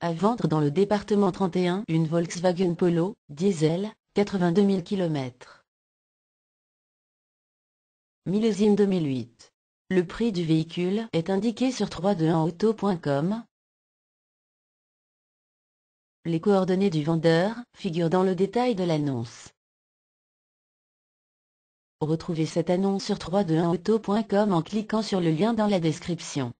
À vendre dans le département 31 une Volkswagen Polo, diesel, 82 000 km. Millésime 2008. Le prix du véhicule est indiqué sur 321auto.com. Les coordonnées du vendeur figurent dans le détail de l'annonce. Retrouvez cette annonce sur 321auto.com en cliquant sur le lien dans la description.